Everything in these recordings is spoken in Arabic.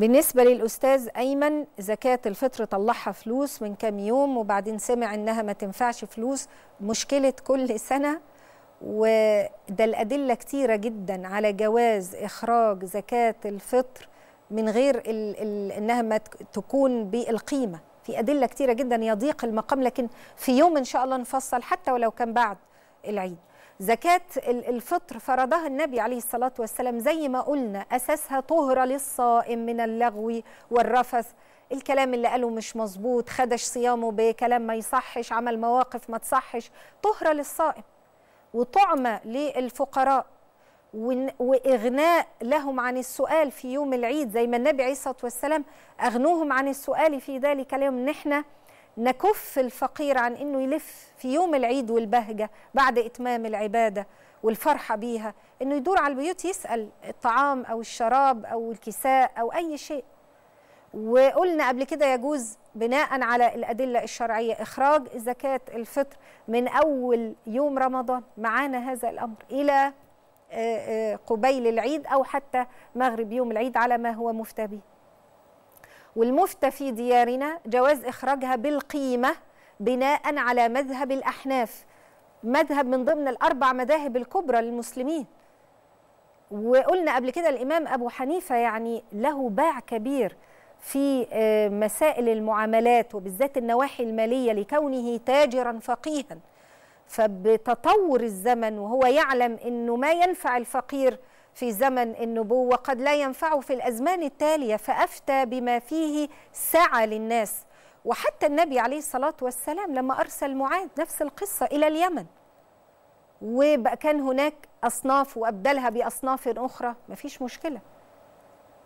بالنسبة للأستاذ أيمن زكاة الفطر طلعها فلوس من كام يوم وبعدين سمع إنها ما تنفعش فلوس مشكلة كل سنة وده الأدلة كتيرة جدا على جواز إخراج زكاة الفطر من غير الـ الـ إنها ما تكون بالقيمة في أدلة كتيرة جدا يضيق المقام لكن في يوم إن شاء الله نفصل حتى ولو كان بعد العيد زكاة الفطر فرضها النبي عليه الصلاة والسلام زي ما قلنا أساسها طهرة للصائم من اللغو والرفث الكلام اللي قاله مش مظبوط خدش صيامه بكلام ما يصحش عمل مواقف ما تصحش طهرة للصائم وطعمة للفقراء واغناء لهم عن السؤال في يوم العيد زي ما النبي عليه الصلاه والسلام اغنوهم عن السؤال في ذلك اليوم ان احنا نكف الفقير عن انه يلف في يوم العيد والبهجه بعد اتمام العباده والفرحه بيها انه يدور على البيوت يسال الطعام او الشراب او الكساء او اي شيء وقلنا قبل كده يجوز بناء على الادله الشرعيه اخراج زكاه الفطر من اول يوم رمضان معانا هذا الامر الى آه، آه، قبيل العيد او حتى مغرب يوم العيد على ما هو مفتى به والمفتى في ديارنا جواز إخراجها بالقيمة بناء على مذهب الأحناف مذهب من ضمن الأربع مذاهب الكبرى للمسلمين وقلنا قبل كده الإمام أبو حنيفة يعني له باع كبير في آه، مسائل المعاملات وبالذات النواحي المالية لكونه تاجرا فقيها فبتطور الزمن وهو يعلم أنه ما ينفع الفقير في زمن النبوة قد لا ينفع في الأزمان التالية فأفتى بما فيه سعة للناس وحتى النبي عليه الصلاة والسلام لما أرسل معاذ نفس القصة إلى اليمن وكان هناك أصناف وأبدلها بأصناف أخرى مفيش مشكلة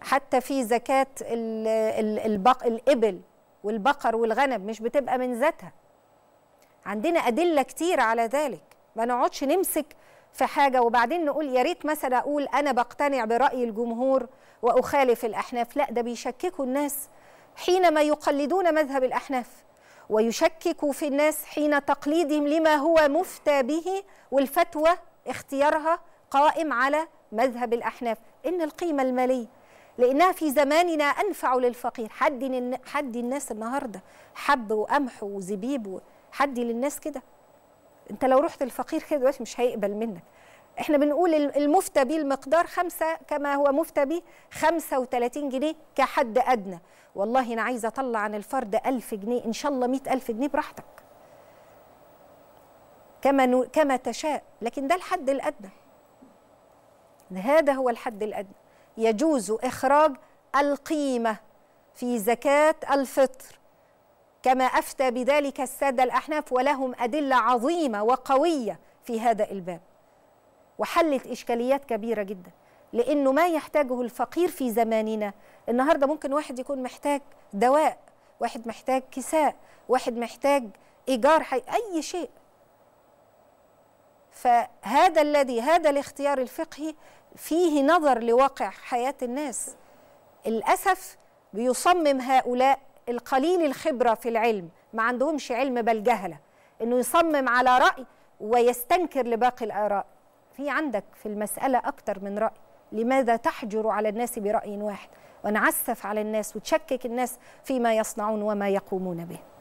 حتى في زكاة البق... الإبل والبقر والغنم مش بتبقى من ذاتها عندنا أدلة كتير على ذلك ما نقعدش نمسك في حاجه وبعدين نقول يا ريت مثلا اقول انا بقتنع براي الجمهور واخالف الاحناف لا ده بيشككوا الناس حينما يقلدون مذهب الاحناف ويشككوا في الناس حين تقليدهم لما هو مفتى به والفتوى اختيارها قائم على مذهب الأحناف إن القيمة المالية لأنها في زماننا أنفع للفقير حد حد الناس النهاردة حب وقمح وزبيب حد للناس كده انت لو رحت للفقير كده دلوقتي مش هيقبل منك احنا بنقول المفتى بيه المقدار خمسة كما هو مفتى بيه 35 جنيه كحد أدنى والله أنا عايزة أطلع عن الفرد ألف جنيه إن شاء الله مئة ألف جنيه براحتك كما, نو كما تشاء لكن ده الحد الأدنى هذا هو الحد الأدنى يجوز إخراج القيمة في زكاة الفطر كما أفتى بذلك السادة الأحناف ولهم أدلة عظيمة وقوية في هذا الباب وحلت إشكاليات كبيرة جدا لأنه ما يحتاجه الفقير في زماننا النهاردة ممكن واحد يكون محتاج دواء واحد محتاج كساء واحد محتاج إيجار حي... أي شيء فهذا الذي هذا الاختيار الفقهي فيه نظر لواقع حياة الناس للأسف بيصمم هؤلاء القليل الخبرة في العلم ما عندهمش علم بل جهلة انه يصمم على رأي ويستنكر لباقي الآراء في عندك في المسألة أكتر من رأي لماذا تحجر على الناس برأي واحد ونعسف على الناس وتشكك الناس فيما يصنعون وما يقومون به